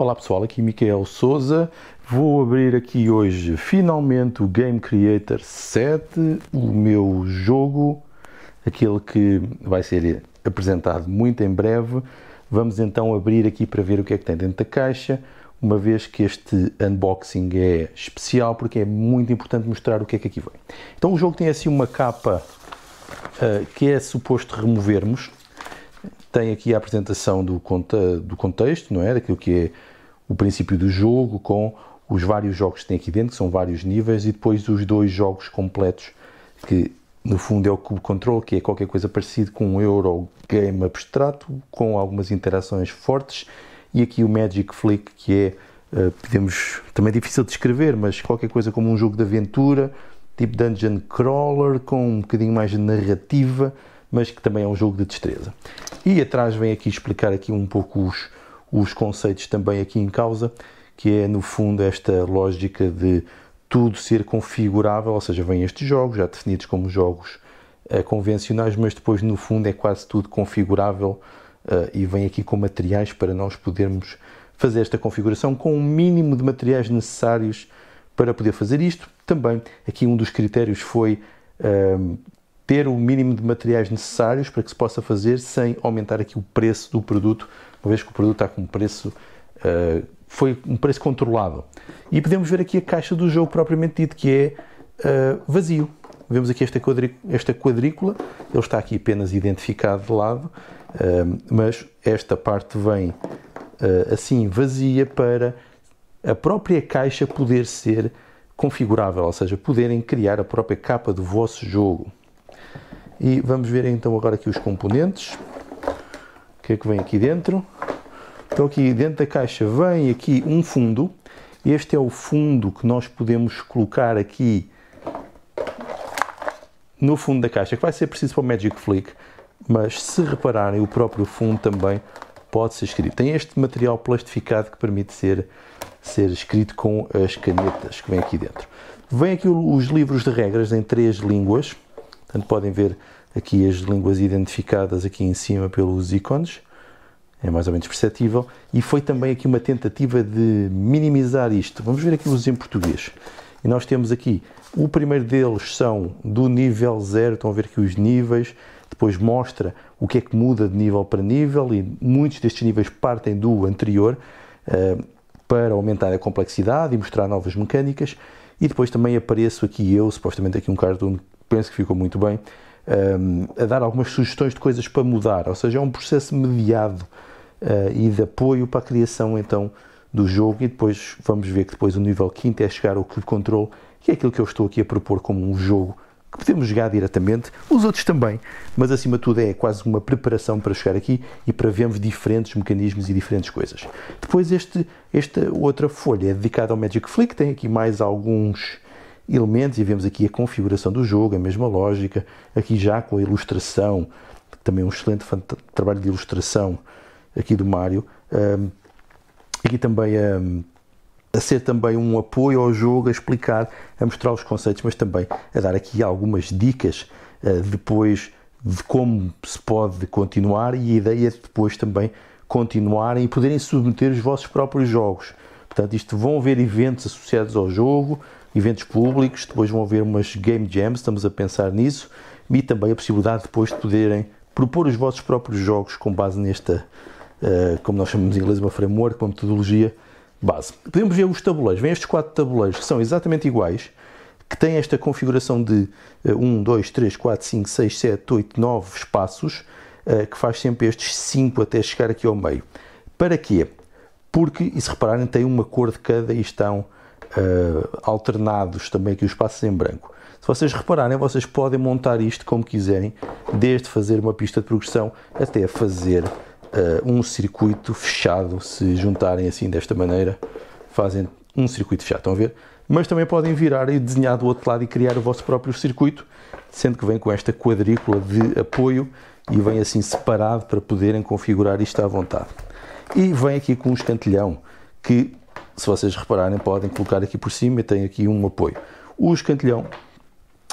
Olá pessoal, aqui é Miquel Souza. Vou abrir aqui hoje finalmente o Game Creator 7, o meu jogo, aquele que vai ser apresentado muito em breve. Vamos então abrir aqui para ver o que é que tem dentro da caixa, uma vez que este unboxing é especial porque é muito importante mostrar o que é que aqui vem. Então o jogo tem assim uma capa uh, que é suposto removermos. Tem aqui a apresentação do, conta, do contexto, não é? Daquilo que é o princípio do jogo com os vários jogos que tem aqui dentro, que são vários níveis, e depois os dois jogos completos, que no fundo é o Cube Control, que é qualquer coisa parecido com um Euro Game abstrato, com algumas interações fortes, e aqui o Magic Flick, que é, uh, podemos, também é difícil de descrever, mas qualquer coisa como um jogo de aventura, tipo Dungeon Crawler, com um bocadinho mais de narrativa, mas que também é um jogo de destreza. E atrás vem aqui explicar aqui um pouco os, os conceitos também aqui em causa, que é no fundo esta lógica de tudo ser configurável, ou seja, vêm estes jogos já definidos como jogos uh, convencionais, mas depois no fundo é quase tudo configurável uh, e vem aqui com materiais para nós podermos fazer esta configuração com o mínimo de materiais necessários para poder fazer isto. Também aqui um dos critérios foi uh, ter o mínimo de materiais necessários para que se possa fazer sem aumentar aqui o preço do produto, uma vez que o produto está com um preço, uh, foi um preço controlável. E podemos ver aqui a caixa do jogo propriamente dito, que é uh, vazio. Vemos aqui esta quadrícula, esta quadrícula, ele está aqui apenas identificado de lado, uh, mas esta parte vem assim vazia para a própria caixa poder ser configurável, ou seja, poderem criar a própria capa do vosso jogo. E vamos ver então agora aqui os componentes. O que é que vem aqui dentro? Então aqui dentro da caixa vem aqui um fundo. Este é o fundo que nós podemos colocar aqui no fundo da caixa, que vai ser preciso para o Magic Flick, mas se repararem, o próprio fundo também pode ser escrito. Tem este material plastificado que permite ser, ser escrito com as canetas que vem aqui dentro. Vem aqui os livros de regras em três línguas. Portanto, podem ver aqui as línguas identificadas aqui em cima pelos ícones, é mais ou menos perceptível, e foi também aqui uma tentativa de minimizar isto. Vamos ver aqui os em português. E nós temos aqui, o primeiro deles são do nível 0, estão a ver aqui os níveis, depois mostra o que é que muda de nível para nível, e muitos destes níveis partem do anterior uh, para aumentar a complexidade e mostrar novas mecânicas, e depois também apareço aqui eu, supostamente aqui um cartoon penso que ficou muito bem, um, ehm, a dar algumas sugestões de coisas para mudar, ou seja, é um processo mediado uh, e de apoio para a criação então do jogo e depois vamos ver que depois o nível quinto é chegar ao Clube Control, que é aquilo que eu estou aqui a propor como um jogo que podemos jogar diretamente, os outros também, mas acima de tudo é quase uma preparação para chegar aqui e para vermos diferentes mecanismos e diferentes coisas. Depois este, esta outra folha é dedicada ao Magic Flick, tem aqui mais alguns elementos e vemos aqui a configuração do jogo, a mesma lógica, aqui já com a ilustração, também um excelente trabalho de ilustração aqui do Mario Um, aqui também hum, a ser também um apoio ao jogo, a explicar, a mostrar os conceitos, mas também a dar aqui algumas dicas uh, depois de como se pode continuar e a ideia é depois também continuarem e poderem submeter os vossos próprios jogos. Portanto, isto vão haver eventos associados ao jogo, eventos públicos, depois vão haver umas game jams, estamos a pensar nisso, e também a possibilidade depois de poderem propor os vossos próprios jogos com base nesta, uh, como nós chamamos em inglês, uma framework, uma metodologia base. Podemos ver os tabuleiros, vêm estes quatro tabuleiros que são exatamente iguais, que têm esta configuração de uh, 1, 2, 3, 4, 5, 6, 7, 8, 9 espaços, uh, que faz sempre estes 5 até chegar aqui ao meio. Para quê? porque, e se repararem, tem uma cor de cada e estão uh, alternados também aqui os espaços em branco. Se vocês repararem, vocês podem montar isto como quiserem, desde fazer uma pista de progressão até fazer uh, um circuito fechado. Se juntarem assim desta maneira, fazem um circuito fechado, estão a ver? Mas também podem virar e desenhar do outro lado e criar o vosso próprio circuito, sendo que vem com esta quadrícula de apoio e vem assim separado para poderem configurar isto à vontade. E vem aqui com um escantilhão que, se vocês repararem, podem colocar aqui por cima e tem aqui um apoio. O escantilhão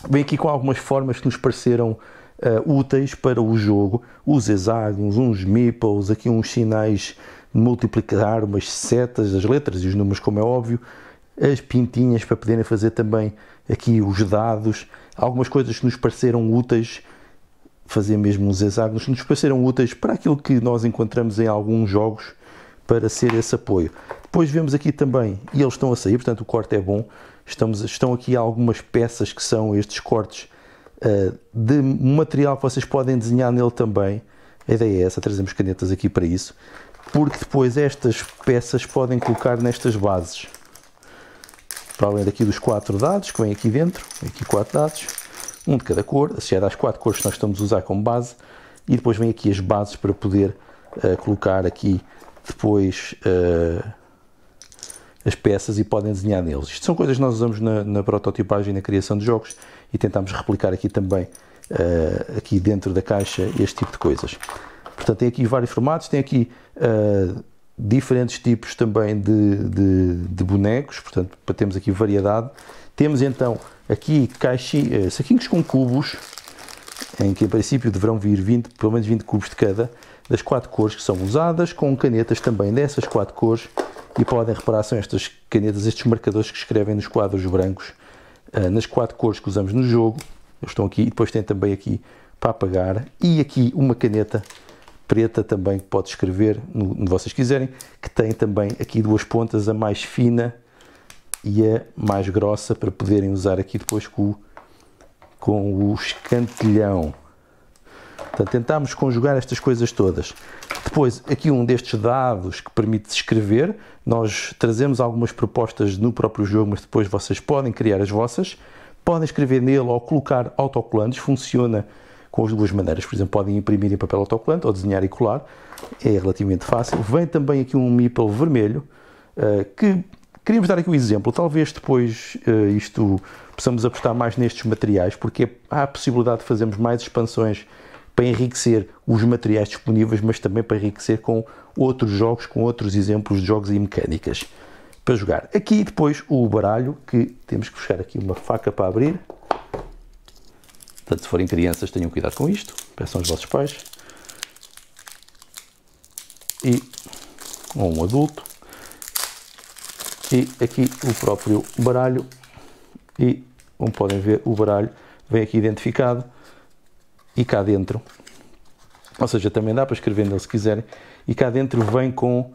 vem aqui com algumas formas que nos pareceram uh, úteis para o jogo, os hexágonos, uns meeples, aqui uns sinais de multiplicar, umas setas, as letras e os números, como é óbvio, as pintinhas para poderem fazer também aqui os dados, algumas coisas que nos pareceram úteis fazer mesmo uns hexágonos que nos pareceram úteis para aquilo que nós encontramos em alguns jogos para ser esse apoio. Depois vemos aqui também, e eles estão a sair, portanto o corte é bom, estamos, estão aqui algumas peças que são estes cortes uh, de material que vocês podem desenhar nele também. A ideia é essa, trazemos canetas aqui para isso, porque depois estas peças podem colocar nestas bases. Para além daqui dos quatro dados que vem aqui dentro, aqui quatro dados, um de cada cor, associado às quatro cores que nós estamos a usar como base, e depois vem aqui as bases para poder uh, colocar aqui depois uh, as peças e podem desenhar neles. Isto são coisas que nós usamos na, na prototipagem e na criação de jogos e tentamos replicar aqui também, uh, aqui dentro da caixa, este tipo de coisas. Portanto, tem aqui vários formatos, tem aqui diferentes tipos também de, de, de bonecos, portanto, temos aqui variedade. Temos então Aqui caixi, eh, saquinhos com cubos, em que em princípio deverão vir 20, pelo menos 20 cubos de cada, das quatro cores que são usadas, com canetas também dessas quatro cores, e podem reparar, são estas canetas, estes marcadores que escrevem nos quadros brancos, eh, nas quatro cores que usamos no jogo, eles estão aqui, e depois tem também aqui para apagar, e aqui uma caneta preta também que pode escrever, no, no vocês quiserem, que tem também aqui duas pontas, a mais fina e a é mais grossa para poderem usar aqui depois com o, com o escantilhão. Portanto, tentámos conjugar estas coisas todas. Depois, aqui um destes dados que permite escrever, nós trazemos algumas propostas no próprio jogo, mas depois vocês podem criar as vossas, podem escrever nele ou colocar autocolantes, funciona com as duas maneiras. Por exemplo, podem imprimir em papel autocolante ou desenhar e colar, é relativamente fácil. Vem também aqui um meeple vermelho, eh, que Queríamos dar aqui um exemplo, talvez depois uh, isto possamos apostar mais nestes materiais, porque há a possibilidade de fazermos mais expansões para enriquecer os materiais disponíveis, mas também para enriquecer com outros jogos, com outros exemplos de jogos e mecânicas para jogar. Aqui depois o baralho, que temos que fechar aqui uma faca para abrir. Portanto, se forem crianças, tenham cuidado com isto, peçam aos vossos pais. E ou um adulto e aqui o próprio baralho e como podem ver o baralho vem aqui identificado e cá dentro ou seja, também dá para escrever nele se quiserem e cá dentro vem com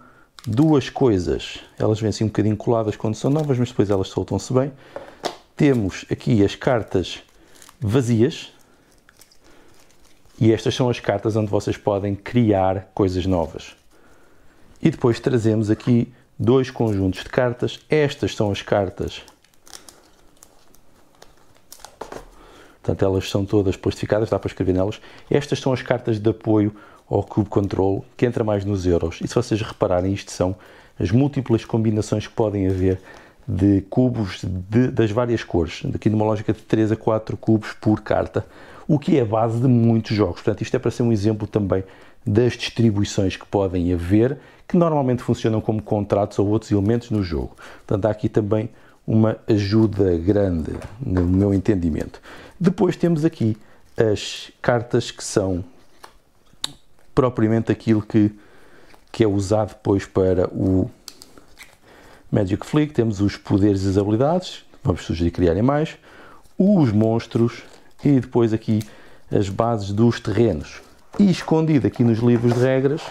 duas coisas elas vêm assim um bocadinho coladas quando são novas mas depois elas soltam-se bem temos aqui as cartas vazias e estas são as cartas onde vocês podem criar coisas novas e depois trazemos aqui dois conjuntos de cartas. Estas são as cartas. Portanto, elas são todas plastificadas, dá para escrever nelas. Estas são as cartas de apoio ao Cube Control, que entra mais nos euros. E se vocês repararem, isto são as múltiplas combinações que podem haver de cubos de, das várias cores, aqui numa lógica de 3 a 4 cubos por carta, o que é a base de muitos jogos. Portanto, isto é para ser um exemplo também das distribuições que podem haver, que normalmente funcionam como contratos ou outros elementos no jogo. Portanto, há aqui também uma ajuda grande, no meu entendimento. Depois temos aqui as cartas que são propriamente aquilo que, que é usado depois para o Magic Flick. Temos os poderes e as habilidades, vamos sugerir criarem mais, os monstros e depois aqui as bases dos terrenos. E escondido aqui nos livros de regras,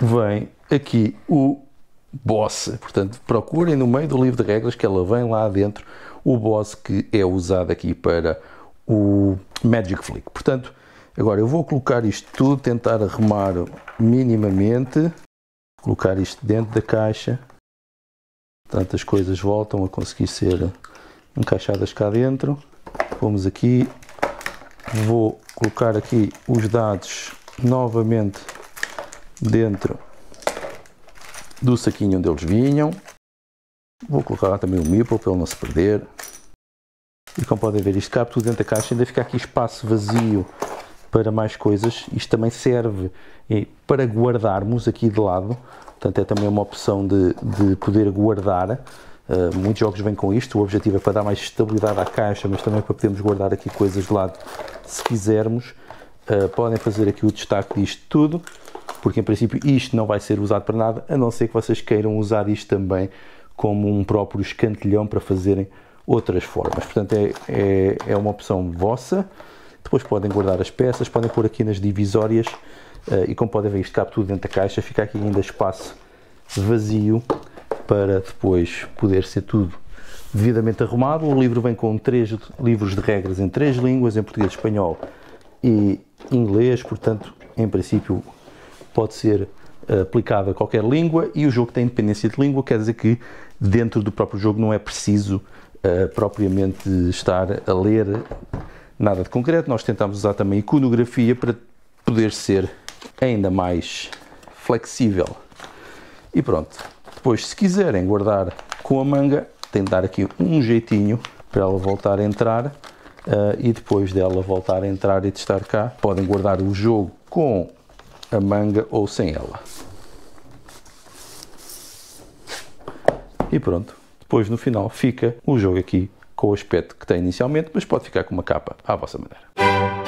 vem aqui o boss. Portanto, procurem no meio do livro de regras que ela vem lá dentro o boss que é usado aqui para o Magic Flick. Portanto, agora eu vou colocar isto tudo, tentar arrumar minimamente, colocar isto dentro da caixa. Tantas coisas voltam a conseguir ser encaixadas cá dentro. Vamos aqui vou colocar aqui os dados novamente dentro do saquinho onde eles vinham. Vou colocar também o Meeple para ele não se perder. E como podem ver, isto cabe tudo dentro da caixa, ainda fica aqui espaço vazio para mais coisas. Isto também serve é, para guardarmos aqui de lado, portanto é também uma opção de, de poder guardar eh, muitos jogos vêm com isto, o objetivo é para dar mais estabilidade à caixa, mas também para podermos guardar aqui coisas de lado se quisermos. Uh, podem fazer aqui o destaque disto tudo, porque em princípio isto não vai ser usado para nada, a não ser que vocês queiram usar isto também como um próprio escantilhão para fazerem outras formas. Portanto, é, é, é uma opção vossa. Depois podem guardar as peças, podem pôr aqui nas divisórias uh, e como podem ver isto cabe tudo dentro da caixa, fica aqui ainda espaço vazio para depois poder ser tudo devidamente arrumado. O livro vem com três livros de regras em três línguas, em português, espanhol e inglês, portanto, em princípio, pode ser eh, aplicável a qualquer língua e o jogo tem independência de língua, quer dizer que dentro do próprio jogo não é preciso uh, propriamente estar a ler nada de concreto. Nós tentamos usar também iconografia para poder ser ainda mais flexível. E pronto, depois, se quiserem guardar com a manga, tem de dar aqui um jeitinho para ela voltar a entrar uh, e depois dela voltar a entrar e de estar cá, podem guardar o jogo com a manga ou sem ela. E pronto, depois no final fica o jogo aqui com o aspecto que tem inicialmente, mas pode ficar com uma capa à vossa maneira.